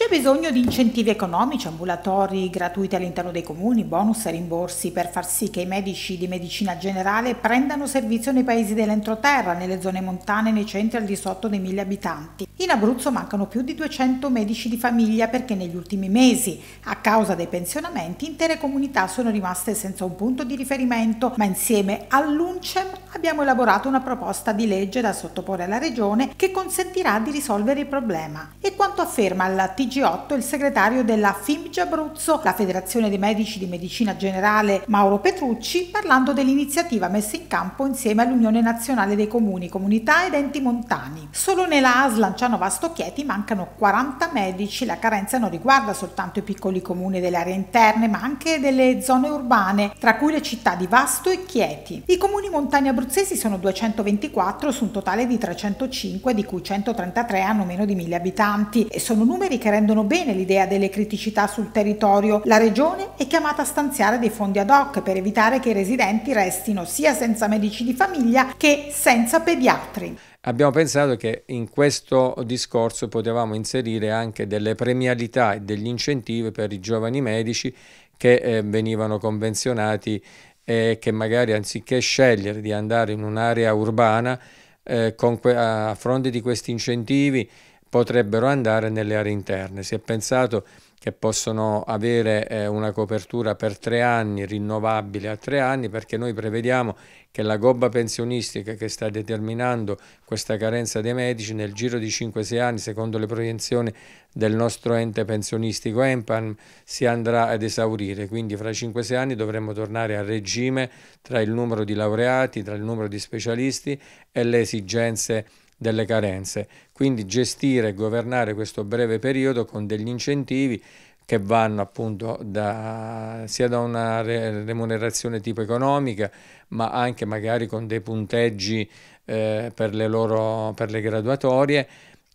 C'è bisogno di incentivi economici, ambulatori gratuiti all'interno dei comuni, bonus e rimborsi per far sì che i medici di medicina generale prendano servizio nei paesi dell'entroterra, nelle zone montane, nei centri al di sotto dei mille abitanti. In Abruzzo mancano più di 200 medici di famiglia perché negli ultimi mesi, a causa dei pensionamenti, intere comunità sono rimaste senza un punto di riferimento, ma insieme all'UNCEM abbiamo elaborato una proposta di legge da sottoporre alla Regione che consentirà di risolvere il problema. E quanto afferma la TG di 8 il segretario della FIMG Abruzzo, la Federazione dei Medici di Medicina Generale Mauro Petrucci, parlando dell'iniziativa messa in campo insieme all'Unione Nazionale dei Comuni, Comunità ed Enti Montani. Solo nella Aslanciano Lanciano Vasto Chieti mancano 40 medici, la carenza non riguarda soltanto i piccoli comuni delle aree interne ma anche delle zone urbane, tra cui le città di Vasto e Chieti. I comuni montani abruzzesi sono 224 su un totale di 305 di cui 133 hanno meno di 1000 abitanti e sono numeri che rendono bene l'idea delle criticità sul territorio, la Regione è chiamata a stanziare dei fondi ad hoc per evitare che i residenti restino sia senza medici di famiglia che senza pediatri. Abbiamo pensato che in questo discorso potevamo inserire anche delle premialità e degli incentivi per i giovani medici che eh, venivano convenzionati e eh, che magari anziché scegliere di andare in un'area urbana eh, con, a fronte di questi incentivi potrebbero andare nelle aree interne. Si è pensato che possono avere eh, una copertura per tre anni, rinnovabile a tre anni, perché noi prevediamo che la gobba pensionistica che sta determinando questa carenza dei medici nel giro di 5-6 anni, secondo le proiezioni del nostro ente pensionistico EMPAN, si andrà ad esaurire. Quindi fra 5-6 anni dovremmo tornare a regime tra il numero di laureati, tra il numero di specialisti e le esigenze delle carenze. Quindi gestire e governare questo breve periodo con degli incentivi che vanno appunto da, sia da una remunerazione tipo economica, ma anche magari con dei punteggi eh, per, le loro, per le graduatorie.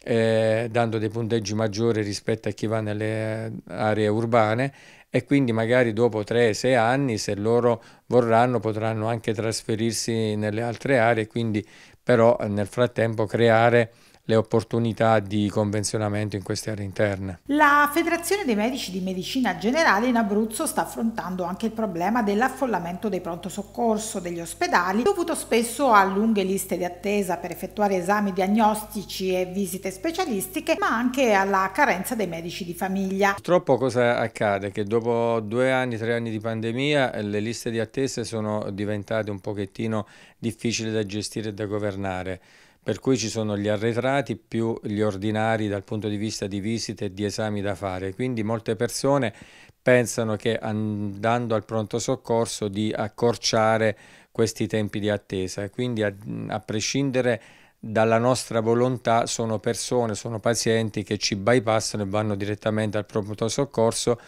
Eh, dando dei punteggi maggiori rispetto a chi va nelle eh, aree urbane e quindi magari dopo 3-6 anni, se loro vorranno, potranno anche trasferirsi nelle altre aree, quindi però nel frattempo creare le opportunità di convenzionamento in queste aree interne. La Federazione dei Medici di Medicina Generale in Abruzzo sta affrontando anche il problema dell'affollamento dei pronto soccorso degli ospedali, dovuto spesso a lunghe liste di attesa per effettuare esami diagnostici e visite specialistiche, ma anche alla carenza dei medici di famiglia. Purtroppo cosa accade? Che dopo due anni, tre anni di pandemia le liste di attesa sono diventate un pochettino difficili da gestire e da governare per cui ci sono gli arretrati più gli ordinari dal punto di vista di visite e di esami da fare. Quindi molte persone pensano che andando al pronto soccorso di accorciare questi tempi di attesa. Quindi a, a prescindere dalla nostra volontà sono persone, sono pazienti che ci bypassano e vanno direttamente al pronto soccorso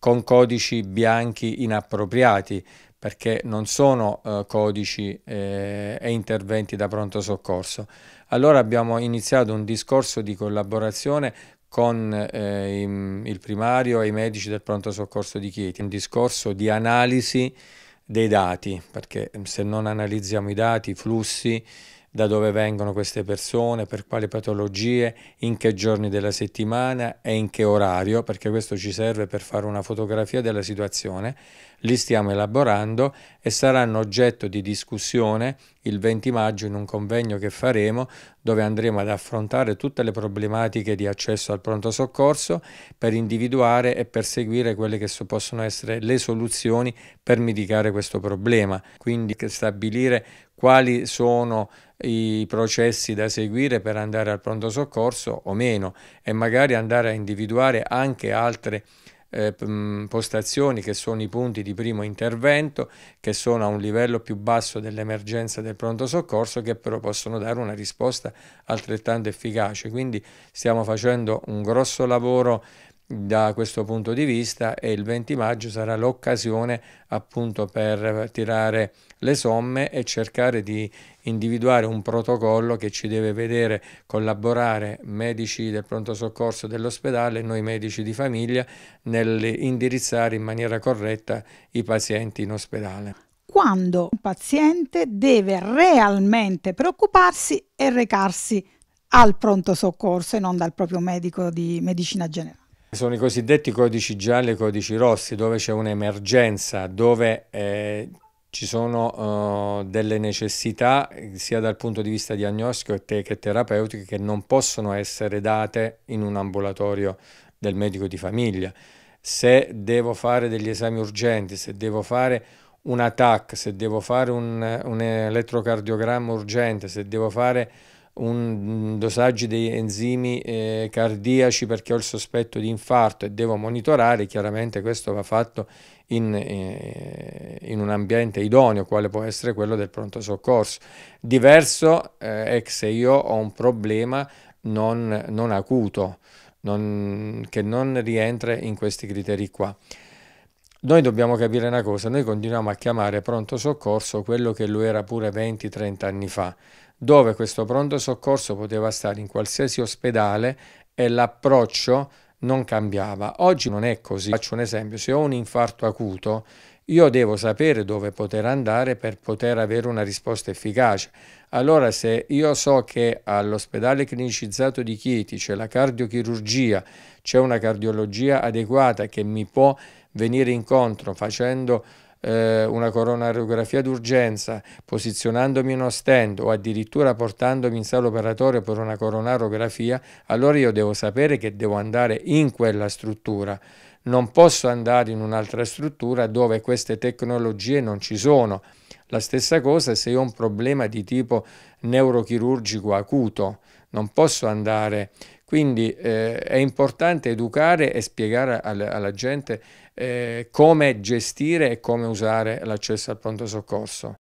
con codici bianchi inappropriati perché non sono eh, codici eh, e interventi da pronto soccorso. Allora abbiamo iniziato un discorso di collaborazione con eh, il primario e i medici del pronto soccorso di Chieti, un discorso di analisi dei dati, perché se non analizziamo i dati, i flussi, da dove vengono queste persone, per quali patologie, in che giorni della settimana e in che orario, perché questo ci serve per fare una fotografia della situazione, li stiamo elaborando e saranno oggetto di discussione il 20 maggio in un convegno che faremo dove andremo ad affrontare tutte le problematiche di accesso al pronto soccorso per individuare e perseguire quelle che so possono essere le soluzioni per mitigare questo problema, quindi stabilire quali sono i processi da seguire per andare al pronto soccorso o meno e magari andare a individuare anche altre eh, mm, postazioni che sono i punti di primo intervento che sono a un livello più basso dell'emergenza del pronto soccorso che però possono dare una risposta altrettanto efficace quindi stiamo facendo un grosso lavoro da questo punto di vista e il 20 maggio sarà l'occasione appunto per tirare le somme e cercare di individuare un protocollo che ci deve vedere collaborare medici del pronto soccorso dell'ospedale e noi medici di famiglia nell'indirizzare in maniera corretta i pazienti in ospedale. Quando un paziente deve realmente preoccuparsi e recarsi al pronto soccorso e non dal proprio medico di medicina generale. Sono i cosiddetti codici gialli e codici rossi, dove c'è un'emergenza, dove eh, ci sono uh, delle necessità sia dal punto di vista diagnostico che, che terapeutico che non possono essere date in un ambulatorio del medico di famiglia. Se devo fare degli esami urgenti, se devo fare un TAC, se devo fare un, un elettrocardiogramma urgente, se devo fare un dosaggio di enzimi eh, cardiaci perché ho il sospetto di infarto e devo monitorare, chiaramente questo va fatto in, eh, in un ambiente idoneo, quale può essere quello del pronto soccorso. Diverso eh, è se io ho un problema non, non acuto, non, che non rientra in questi criteri qua. Noi dobbiamo capire una cosa, noi continuiamo a chiamare pronto soccorso quello che lo era pure 20-30 anni fa dove questo pronto soccorso poteva stare in qualsiasi ospedale e l'approccio non cambiava. Oggi non è così. Faccio un esempio, se ho un infarto acuto, io devo sapere dove poter andare per poter avere una risposta efficace. Allora se io so che all'ospedale clinicizzato di Chieti c'è la cardiochirurgia, c'è una cardiologia adeguata che mi può venire incontro facendo eh, una coronariografia d'urgenza, posizionandomi in uno stand o addirittura portandomi in sala operatoria per una coronarografia, allora io devo sapere che devo andare in quella struttura. Non posso andare in un'altra struttura dove queste tecnologie non ci sono. La stessa cosa se io ho un problema di tipo neurochirurgico acuto, non posso andare quindi eh, è importante educare e spiegare al, alla gente eh, come gestire e come usare l'accesso al pronto soccorso.